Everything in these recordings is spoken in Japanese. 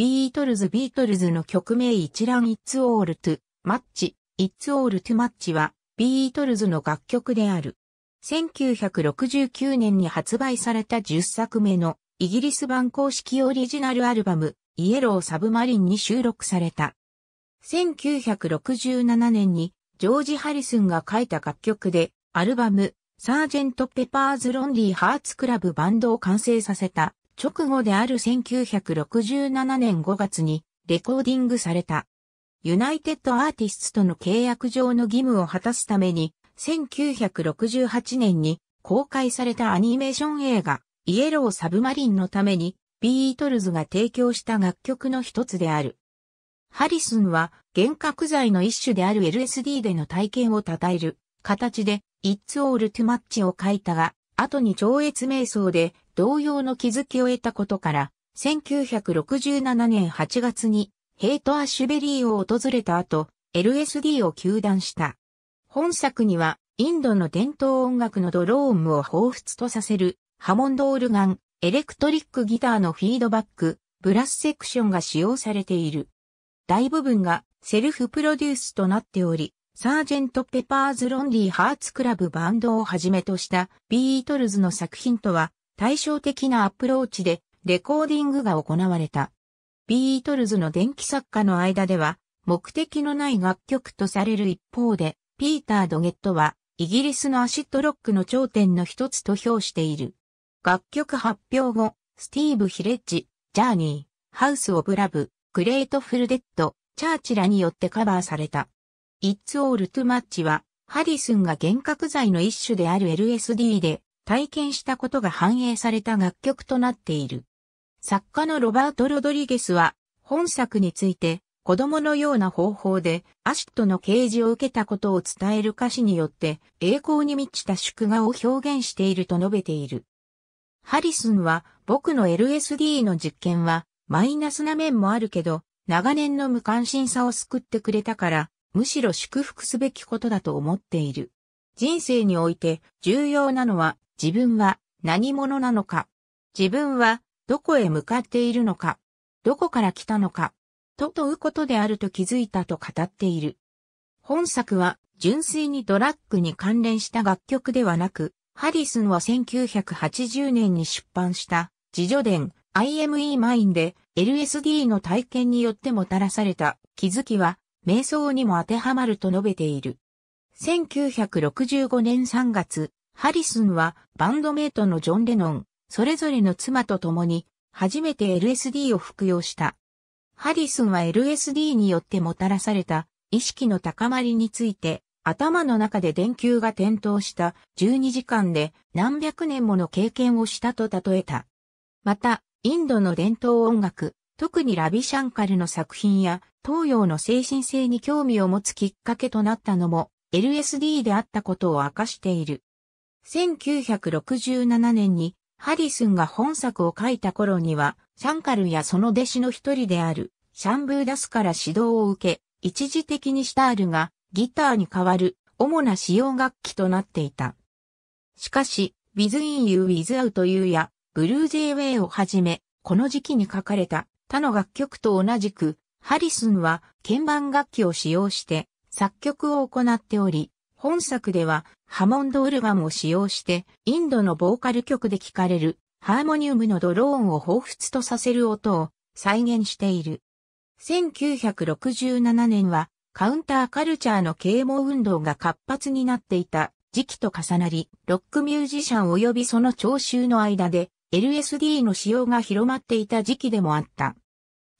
ビートルズビートルズの曲名一覧 It's All to Match It's All to Match はビートルズの楽曲である。1969年に発売された10作目のイギリス版公式オリジナルアルバムイエローサブマリンに収録された。1967年にジョージ・ハリスンが書いた楽曲でアルバムサージェント・ペパーズ・ロンリー・ハーツ・クラブバンドを完成させた直後である1967年5月にレコーディングされた。ユナイテッドアーティストとの契約上の義務を果たすために、1968年に公開されたアニメーション映画、イエロー・サブマリンのために、ビートルズが提供した楽曲の一つである。ハリスンは、幻覚剤の一種である LSD での体験を称える形で、It's All Too Much を書いたが、後に超越瞑想で同様の気づきを得たことから、1967年8月にヘイト・アッシュベリーを訪れた後、LSD を休断した。本作には、インドの伝統音楽のドローンを彷彿とさせる、ハモンドオルガン、エレクトリックギターのフィードバック、ブラスセクションが使用されている。大部分がセルフプロデュースとなっており、サージェント・ペパーズ・ロンリー・ハーツ・クラブ・バンドをはじめとしたビートルズの作品とは対照的なアプローチでレコーディングが行われた。ビートルズの電気作家の間では目的のない楽曲とされる一方で、ピーター・ドゲットはイギリスのアシッドロックの頂点の一つと評している。楽曲発表後、スティーブ・ヒレッジ、ジャーニー、ハウス・オブ・ラブ、グレート・フル・デッド、チャーチラによってカバーされた。It's all too much は、ハリスンが幻覚剤の一種である LSD で体験したことが反映された楽曲となっている。作家のロバート・ロドリゲスは、本作について、子供のような方法でアシッドの啓示を受けたことを伝える歌詞によって栄光に満ちた祝賀を表現していると述べている。ハリスンは僕の LSD の実験はマイナスな面もあるけど長年の無関心さを救ってくれたからむしろ祝福すべきことだと思っている。人生において重要なのは自分は何者なのか。自分はどこへ向かっているのか。どこから来たのか。と問うことであると気づいたと語っている。本作は純粋にドラッグに関連した楽曲ではなく、ハリスンは1980年に出版した自助伝 IME マインで LSD の体験によってもたらされた気づきは瞑想にも当てはまると述べている。1965年3月、ハリスンはバンドメイトのジョン・レノン、それぞれの妻と共に、初めて LSD を服用した。ハリスンは LSD によってもたらされた意識の高まりについて、頭の中で電球が点灯した12時間で何百年もの経験をしたと例えた。また、インドの伝統音楽、特にラビシャンカルの作品や東洋の精神性に興味を持つきっかけとなったのも LSD であったことを明かしている。1967年にハリスンが本作を書いた頃には、シャンカルやその弟子の一人であるシャンブーダスから指導を受け、一時的にシタールがギターに代わる主な使用楽器となっていた。しかし、Within You Without You やブルージェイウェイをはじめ、この時期に書かれた他の楽曲と同じく、ハリスンは鍵盤楽器を使用して作曲を行っており、本作ではハモンドオルガンを使用してインドのボーカル曲で聴かれるハーモニウムのドローンを彷彿とさせる音を再現している。1967年はカウンターカルチャーの啓蒙運動が活発になっていた時期と重なり、ロックミュージシャン及びその聴衆の間で LSD の使用が広まっていた時期でもあった。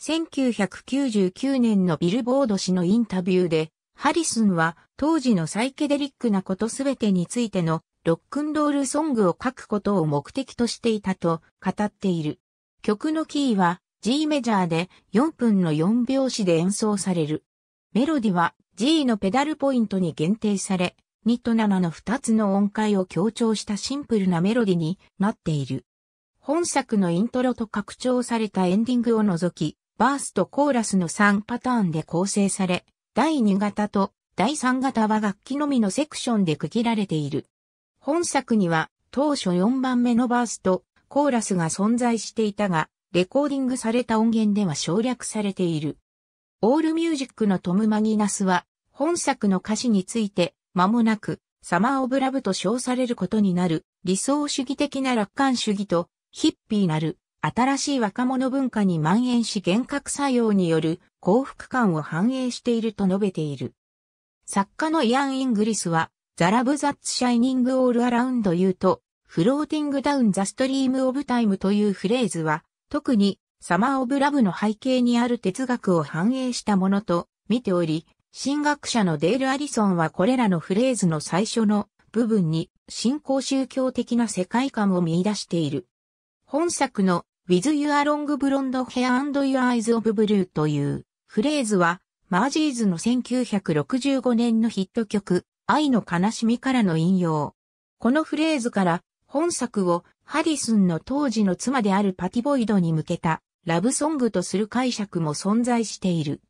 1999年のビルボード誌のインタビューで、ハリスンは当時のサイケデリックなことすべてについてのロックンロールソングを書くことを目的としていたと語っている。曲のキーは G メジャーで4分の4拍子で演奏される。メロディは G のペダルポイントに限定され、2と7の2つの音階を強調したシンプルなメロディになっている。本作のイントロと拡張されたエンディングを除き、バースとコーラスの3パターンで構成され、第2型と第3型は楽器のみのセクションで区切られている。本作には当初4番目のバースとコーラスが存在していたが、レコーディングされた音源では省略されている。オールミュージックのトム・マギナスは、本作の歌詞について、間もなく、サマー・オブ・ラブと称されることになる、理想主義的な楽観主義と、ヒッピーなる、新しい若者文化に蔓延し幻覚作用による幸福感を反映していると述べている。作家のイアン・イングリスは、ザラブ・ザッツ・シャイニング・オール・アラウンド・ユーと、フローティング・ダウン・ザ・ストリーム・オブ・タイムというフレーズは、特に、サマー・オブ・ラブの背景にある哲学を反映したものと見ており、神学者のデール・アリソンはこれらのフレーズの最初の部分に信仰宗教的な世界観を見出している。本作の with your long blonde hair and your eyes of blue というフレーズは、マージーズの1965年のヒット曲、愛の悲しみからの引用。このフレーズから本作をハリスンの当時の妻であるパティボイドに向けたラブソングとする解釈も存在している。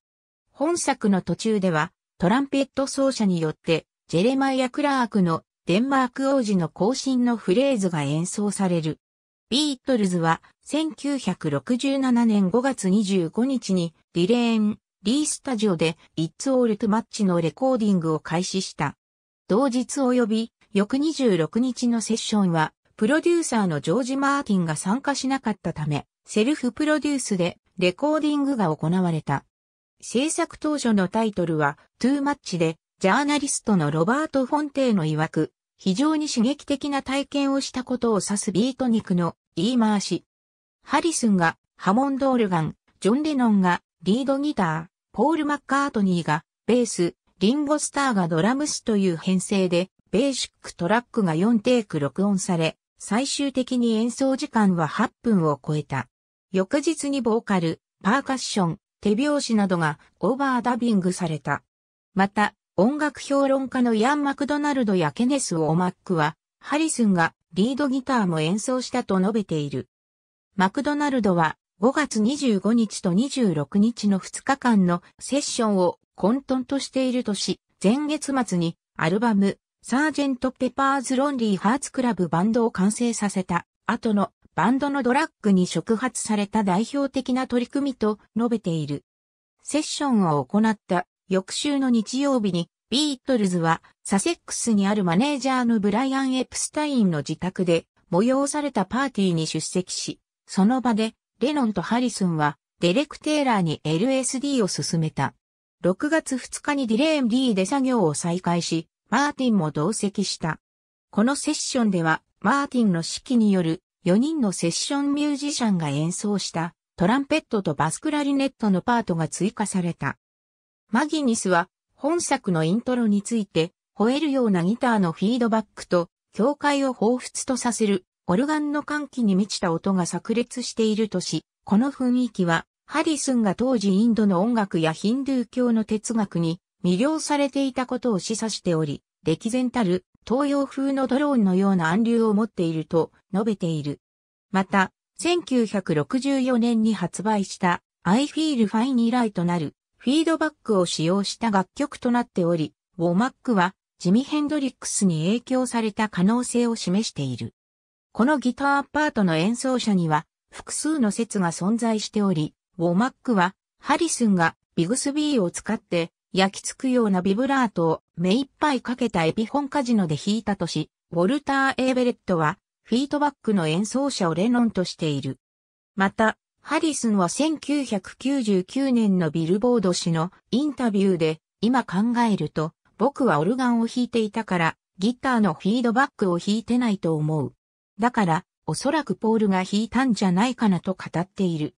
本作の途中ではトランペット奏者によってジェレマイア・クラークのデンマーク王子の行進のフレーズが演奏される。ビートルズは1967年5月25日にディレーン・リースタジオで It's All Too Much のレコーディングを開始した。同日及び翌26日のセッションはプロデューサーのジョージ・マーティンが参加しなかったためセルフプロデュースでレコーディングが行われた。制作当初のタイトルは Too Much でジャーナリストのロバート・フォンテーの曰く非常に刺激的な体験をしたことを指すビート肉の言い回し。ハリスンがハモンドオルガン、ジョン・レノンがリードギター、ポール・マッカートニーがベース、リンゴスターがドラムスという編成で、ベーシックトラックが4テイク録音され、最終的に演奏時間は8分を超えた。翌日にボーカル、パーカッション、手拍子などがオーバーダビングされた。また、音楽評論家のヤン・マクドナルドやケネス・オーマックは、ハリスンがリードギターも演奏したと述べている。マクドナルドは5月25日と26日の2日間のセッションを混沌としているとし、前月末にアルバムサージェント・ペパーズ・ロンリー・ハーツ・クラブバンドを完成させた後のバンドのドラッグに触発された代表的な取り組みと述べている。セッションを行った翌週の日曜日にビートルズはサセックスにあるマネージャーのブライアン・エプスタインの自宅で催されたパーティーに出席し、その場でレノンとハリスンはデレク・テーラーに LSD を勧めた。6月2日にディレーンーで作業を再開し、マーティンも同席した。このセッションでは、マーティンの指揮による4人のセッションミュージシャンが演奏したトランペットとバスクラリネットのパートが追加された。マギニスは本作のイントロについて、吠えるようなギターのフィードバックと、境界を彷彿とさせる、オルガンの歓喜に満ちた音が炸裂しているとし、この雰囲気は、ハリスンが当時インドの音楽やヒンドゥー教の哲学に魅了されていたことを示唆しており、歴然たる東洋風のドローンのような暗流を持っていると述べている。また、1964年に発売した I Feel Fine 以来となるフィードバックを使用した楽曲となっており、ウォマックはジミ・ヘンドリックスに影響された可能性を示している。このギターパートの演奏者には複数の説が存在しており、ウォマックはハリスンがビグスビーを使って焼き付くようなビブラートを目いっぱいかけたエピフォンカジノで弾いたとし、ウォルター・エーベレットはフィードバックの演奏者をレノンとしている。また、ハリスンは1999年のビルボード誌のインタビューで、今考えると、僕はオルガンを弾いていたから、ギターのフィードバックを弾いてないと思う。だから、おそらくポールが弾いたんじゃないかなと語っている。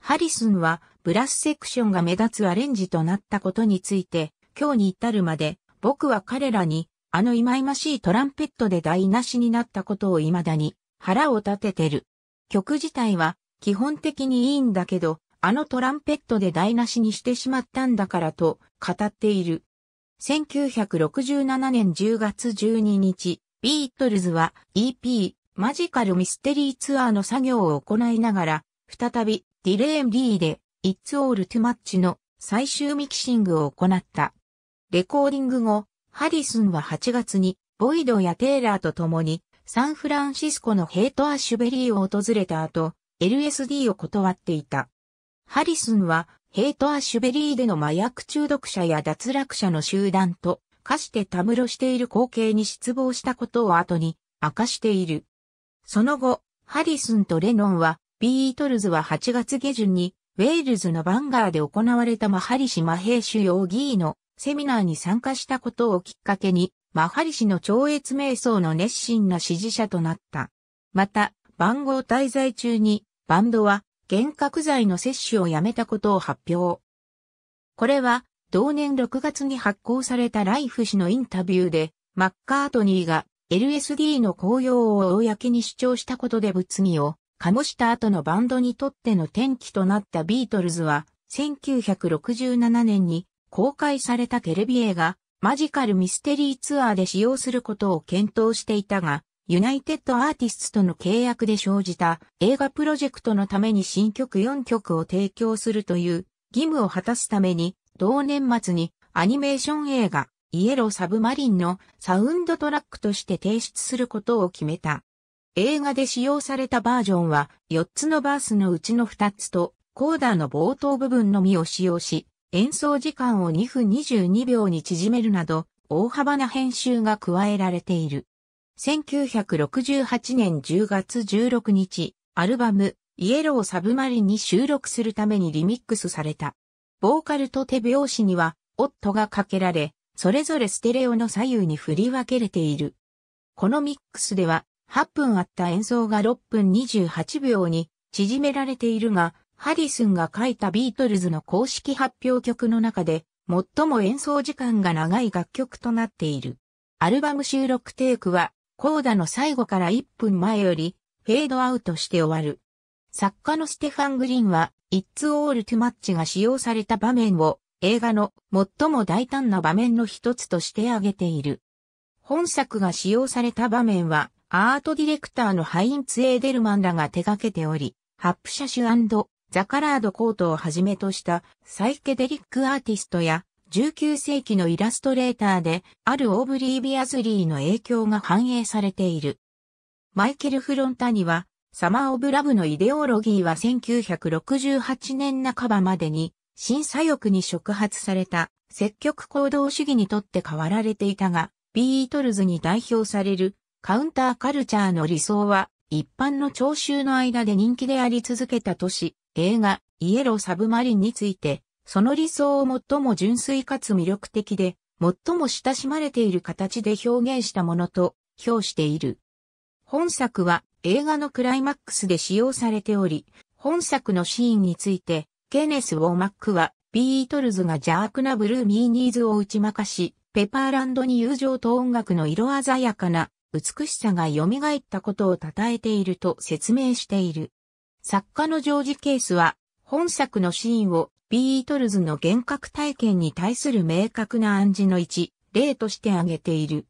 ハリスンは、ブラスセクションが目立つアレンジとなったことについて、今日に至るまで、僕は彼らに、あの忌々しいトランペットで台無しになったことを未だに腹を立ててる。曲自体は基本的にいいんだけど、あのトランペットで台無しにしてしまったんだからと語っている。1967年10月12日、ビートルズは EP マジカルミステリーツアーの作業を行いながら、再びディレイン・リーで It's All Too Much の最終ミキシングを行った。レコーディング後、ハリスンは8月にボイドやテイラーと共にサンフランシスコのヘイト・アッシュベリーを訪れた後、LSD を断っていた。ハリスンは、ヘイト・アッシュベリーでの麻薬中毒者や脱落者の集団と、化してたむろしている光景に失望したことを後に、明かしている。その後、ハリスンとレノンは、ビートルズは8月下旬に、ウェールズのバンガーで行われたマハリシ・マヘイシュ・ヨーギーのセミナーに参加したことをきっかけに、マハリシの超越瞑想の熱心な支持者となった。また、番号滞在中に、バンドは、幻覚剤の摂取をやめたことを発表。これは、同年6月に発行されたライフ氏のインタビューで、マッカートニーが LSD の効用を公に主張したことで物議を醸した後のバンドにとっての転機となったビートルズは、1967年に公開されたテレビ映画、マジカルミステリーツアーで使用することを検討していたが、ユナイテッドアーティストとの契約で生じた映画プロジェクトのために新曲4曲を提供するという義務を果たすために、同年末にアニメーション映画イエローサブマリンのサウンドトラックとして提出することを決めた。映画で使用されたバージョンは4つのバースのうちの2つとコーダーの冒頭部分のみを使用し、演奏時間を2分22秒に縮めるなど大幅な編集が加えられている。1968年10月16日、アルバム、イエローサブマリンに収録するためにリミックスされた。ボーカルと手拍子には、オットがかけられ、それぞれステレオの左右に振り分けれている。このミックスでは、8分あった演奏が6分28秒に縮められているが、ハリスンが書いたビートルズの公式発表曲の中で、最も演奏時間が長い楽曲となっている。アルバム収録テイクはコーダの最後から1分前よりフェードアウトして終わる。作家のステファン・グリーンは、It's All Too Much が使用された場面を映画の最も大胆な場面の一つとして挙げている。本作が使用された場面は、アートディレクターのハインツ・エーデルマンらが手掛けており、ハップシャシュザ・カラード・コートをはじめとしたサイケデリックアーティストや19世紀のイラストレーターで、あるオーブリー・ビアズリーの影響が反映されている。マイケル・フロンタには、サマー・オブ・ラブのイデオロギーは1968年半ばまでに、審査欲に触発された積極行動主義にとって変わられていたが、ビートルズに代表されるカウンターカルチャーの理想は、一般の聴衆の間で人気であり続けた都市、映画、イエロー・サブマリンについて、その理想を最も純粋かつ魅力的で、最も親しまれている形で表現したものと評している。本作は映画のクライマックスで使用されており、本作のシーンについて、ケネス・ウォーマックは、ビートルズが邪悪なブルーミーニーズを打ちまかし、ペパーランドに友情と音楽の色鮮やかな美しさが蘇ったことを称えていると説明している。作家のジョージ・ケースは、本作のシーンをビートルズの幻覚体験に対する明確な暗示の一例として挙げている。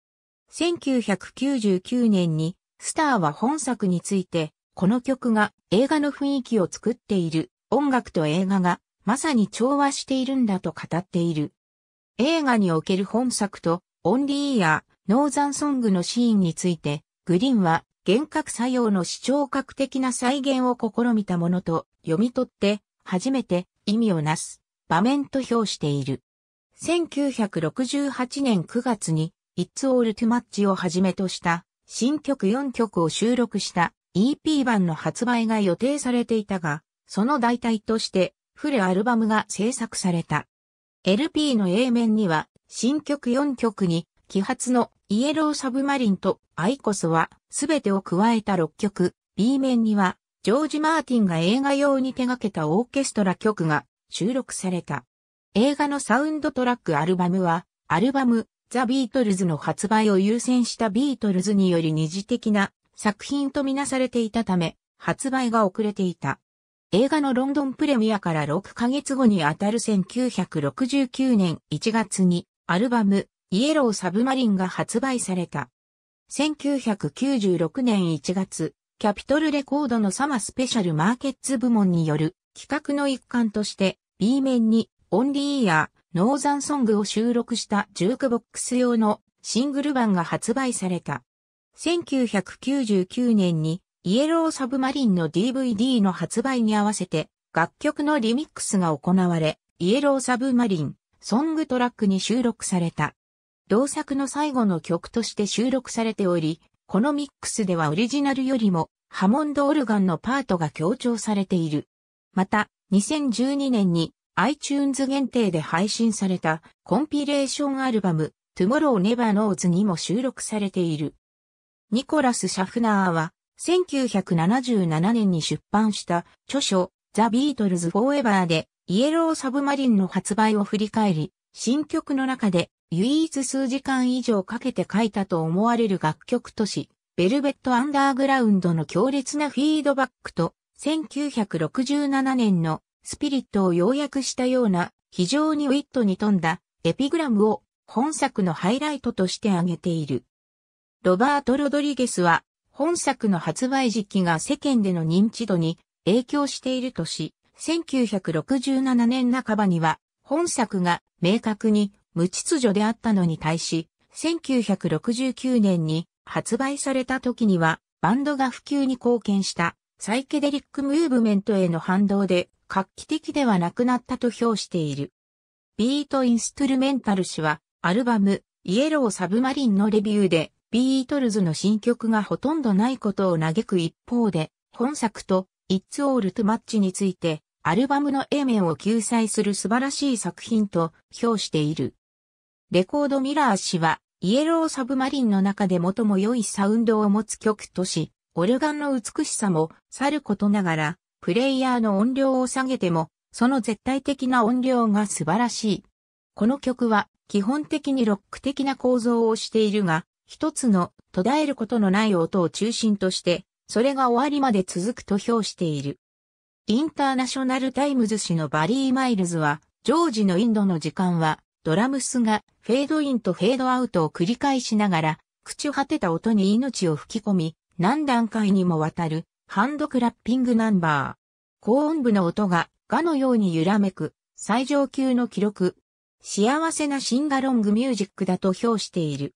1999年にスターは本作について、この曲が映画の雰囲気を作っている、音楽と映画がまさに調和しているんだと語っている。映画における本作とオンリーやノーザンソングのシーンについて、グリーンは幻覚作用の視聴覚的な再現を試みたものと読み取って初めて意味をなす場面と評している。1968年9月に It's All Too Much をはじめとした新曲4曲を収録した EP 版の発売が予定されていたが、その代替としてフルアルバムが制作された。LP の A 面には新曲4曲に揮発のイエローサブマリンとアイコスはすべてを加えた6曲、B 面にはジョージ・マーティンが映画用に手掛けたオーケストラ曲が収録された。映画のサウンドトラックアルバムは、アルバム、ザ・ビートルズの発売を優先したビートルズにより二次的な作品とみなされていたため、発売が遅れていた。映画のロンドンプレミアから6ヶ月後に当たる1969年1月にアルバムイエローサブマリンが発売された。1996年1月、キャピトルレコードのサマスペシャルマーケッツ部門による企画の一環として B 面にオンリーイヤー、ノーザンソングを収録したジュークボックス用のシングル版が発売された。1999年にイエローサブマリンの DVD の発売に合わせて楽曲のリミックスが行われ、イエローサブマリン、ソングトラックに収録された。同作の最後の曲として収録されており、このミックスではオリジナルよりもハモンドオルガンのパートが強調されている。また、2012年に iTunes 限定で配信されたコンピレーションアルバム Tomorrow Never Knows にも収録されている。ニコラス・シャフナーは1977年に出版した著書 The Beatles Forever でイエローサブマリンの発売を振り返り、新曲の中で唯一数時間以上かけて書いたと思われる楽曲都市、ベルベットアンダーグラウンドの強烈なフィードバックと、1967年のスピリットを要約したような非常にウィットに富んだエピグラムを本作のハイライトとして挙げている。ロバート・ロドリゲスは本作の発売時期が世間での認知度に影響しているとし、1967年半ばには本作が明確に無秩序であったのに対し、1969年に発売された時には、バンドが普及に貢献したサイケデリックムーブメントへの反動で画期的ではなくなったと評している。ビートインストゥルメンタル氏は、アルバム、イエローサブマリンのレビューで、ビートルズの新曲がほとんどないことを嘆く一方で、本作と It's All Too Much について、アルバムの A 面を救済する素晴らしい作品と評している。レコードミラー氏は、イエローサブマリンの中で最も良いサウンドを持つ曲とし、オルガンの美しさもさることながら、プレイヤーの音量を下げても、その絶対的な音量が素晴らしい。この曲は基本的にロック的な構造をしているが、一つの途絶えることのない音を中心として、それが終わりまで続くと評している。インターナショナルタイムズ氏のバリー・マイルズは、ジョージのインドの時間はドラムスがフェードインとフェードアウトを繰り返しながら、口を果てた音に命を吹き込み、何段階にもわたるハンドクラッピングナンバー。高音部の音がガのように揺らめく最上級の記録。幸せなシンガロングミュージックだと評している。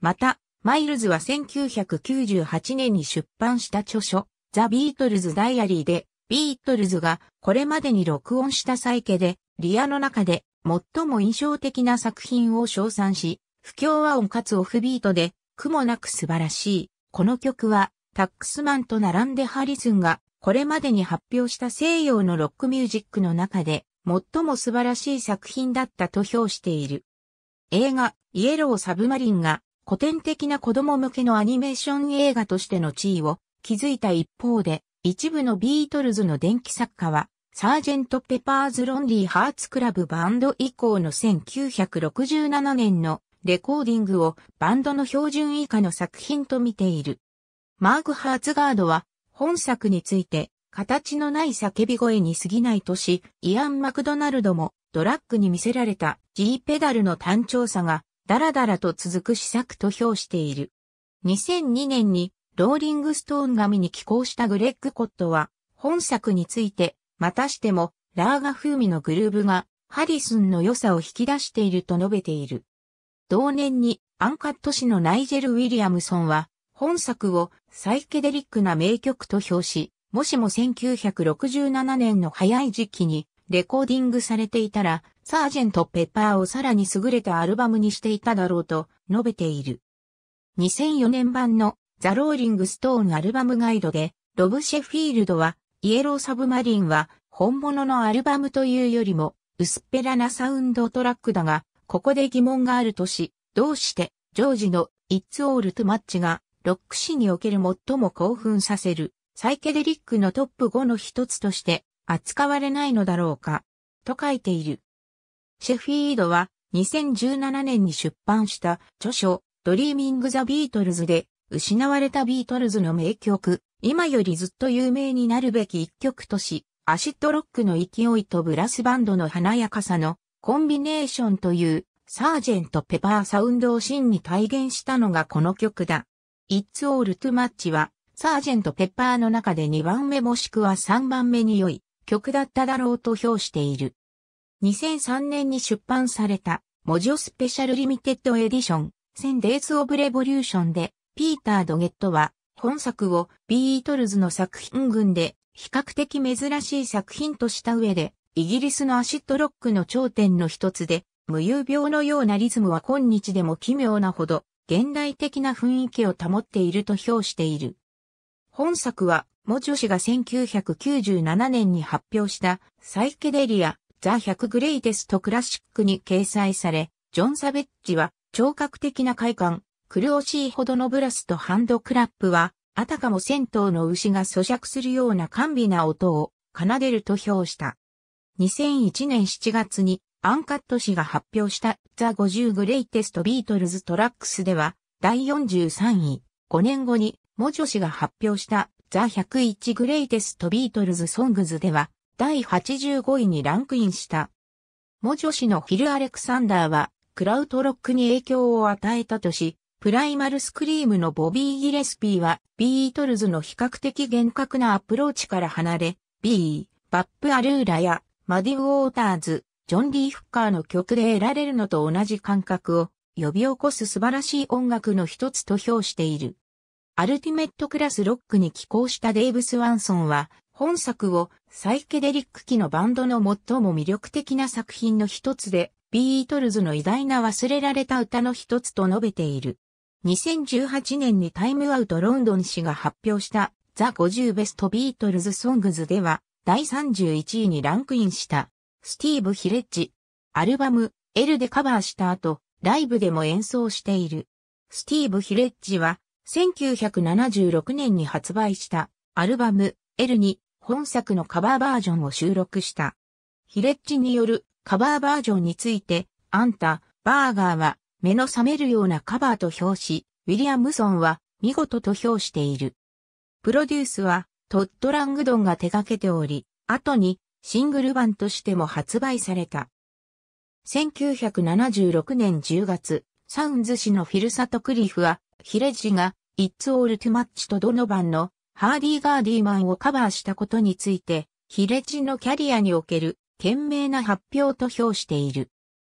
また、マイルズは1998年に出版した著書、ザ・ビートルズ・ダイアリーで、ビートルズがこれまでに録音したサイで、リアの中で最も印象的な作品を称賛し、不協和音かつオフビートで、苦もなく素晴らしい。この曲は、タックスマンと並んでハリスンが、これまでに発表した西洋のロックミュージックの中で、最も素晴らしい作品だったと評している。映画、イエロー・サブマリンが、古典的な子供向けのアニメーション映画としての地位を築いた一方で、一部のビートルズの電気作家は、サージェント・ペパーズ・ロンリー・ハーツ・クラブバンド以降の1967年のレコーディングをバンドの標準以下の作品と見ている。マーク・ハーツガードは本作について形のない叫び声に過ぎないとし、イアン・マクドナルドもドラッグに見せられた G ペダルの単調さがダラダラと続く試作と評している。2002年にローリングストーン紙に寄稿したグレッグ・コットは本作についてまたしても、ラーガ風味のグルーブが、ハリスンの良さを引き出していると述べている。同年に、アンカット氏のナイジェル・ウィリアムソンは、本作をサイケデリックな名曲と評し、もしも1967年の早い時期にレコーディングされていたら、サージェント・ペッパーをさらに優れたアルバムにしていただろうと述べている。2004年版のザ・ローリング・ストーンアルバムガイドで、ロブ・シェフィールドはイエローサブマリンは本物のアルバムというよりも薄っぺらなサウンドトラックだが、ここで疑問があるとし、どうしてジョージの It's All Too Much がロック史における最も興奮させるサイケデリックのトップ5の一つとして扱われないのだろうか、と書いている。シェフィードは2017年に出版した著書ドリーミング・ザ・ビートルズで失われたビートルズの名曲、今よりずっと有名になるべき一曲とし、アシッドロックの勢いとブラスバンドの華やかさのコンビネーションというサージェントペパーサウンドを真に体現したのがこの曲だ。It's All Too Much はサージェントペッパーの中で2番目もしくは3番目に良い曲だっただろうと評している。2003年に出版されたモジを、スペシャルリミテッドエディション1000 Days of Revolution でピーター・ドゲットは、本作をビートルズの作品群で比較的珍しい作品とした上で、イギリスのアシットロックの頂点の一つで、無遊病のようなリズムは今日でも奇妙なほど現代的な雰囲気を保っていると評している。本作は、モジョ氏が1997年に発表したサイケデリア、ザ・100グレイテストクラシックに掲載され、ジョン・サベッジは聴覚的な快感、苦しいほどのブラスとハンドクラップは、あたかも銭湯の牛が咀嚼するような甘美な音を奏でると評した。2001年7月にアンカット氏が発表したザ・50グレイテスト・ビートルズ・トラックスでは第43位。5年後にモジョ氏が発表したザ・101グレイテスト・ビートルズ・ソングズでは第85位にランクインした。モジョ氏のフィル・アレクサンダーはクラウトロックに影響を与えたとし、プライマルスクリームのボビー・ギレスピーは、ビートルズの比較的厳格なアプローチから離れ、ビー、バップ・アルーラや、マディ・ウォーターズ、ジョン・リー・フッカーの曲で得られるのと同じ感覚を、呼び起こす素晴らしい音楽の一つと評している。アルティメットクラスロックに寄稿したデイブ・スワンソンは、本作をサイケデリック期のバンドの最も魅力的な作品の一つで、ビートルズの偉大な忘れられた歌の一つと述べている。2018年にタイムアウトロンドン氏が発表したザ50ベストビートルズソングズでは第31位にランクインしたスティーブ・ヒレッジ。アルバム L でカバーした後、ライブでも演奏している。スティーブ・ヒレッジは1976年に発売したアルバム L に本作のカバーバージョンを収録した。ヒレッジによるカバーバージョンについて、アンタ・バーガーは目の覚めるようなカバーと表し、ウィリアムソンは見事と評している。プロデュースはトッド・ラングドンが手掛けており、後にシングル版としても発売された。1976年10月、サウンズ氏のフィルサトクリフは、ヒレジが It's All Too Much とドノバンのハーディー・ガーディーマンをカバーしたことについて、ヒレジのキャリアにおける懸命な発表と評している。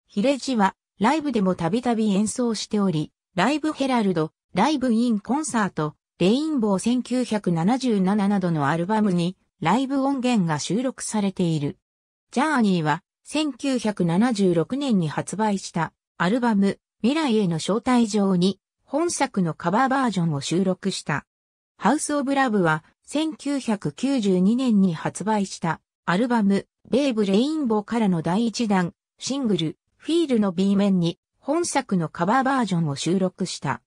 ヒレジはライブでもたびたび演奏しており、ライブヘラルド、ライブインコンサート、レインボー1977などのアルバムにライブ音源が収録されている。ジャーニーは1976年に発売したアルバム未来への招待状に本作のカバーバージョンを収録した。ハウスオブラブは1992年に発売したアルバムベイブレインボーからの第1弾シングルフィールの B 面に本作のカバーバージョンを収録した。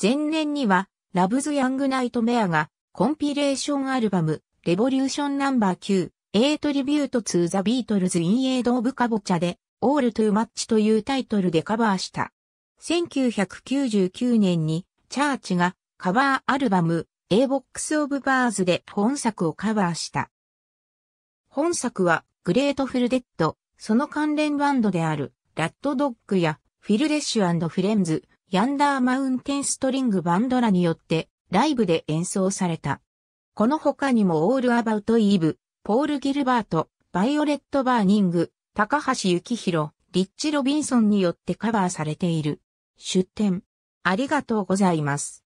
前年には、ラブズ・ヤング・ナイト・メアが、コンピレーションアルバム、レボリューションナンバー9、A トリビュート・ツー・ザ・ビートルズ・イン・エイド・オブ・カボチャで、オール・トゥ・マッチというタイトルでカバーした。1999年に、チャーチが、カバーアルバム、A ボックス・オブ・バーズで本作をカバーした。本作は、グレートフルデッド、その関連バンドである、ラッドドッグやフィルレッシュフレンズ、ヤンダーマウンテンストリングバンドらによってライブで演奏された。この他にもオールアバウトイーブ、ポール・ギルバート、バイオレット・バーニング、高橋幸宏、リッチ・ロビンソンによってカバーされている。出展。ありがとうございます。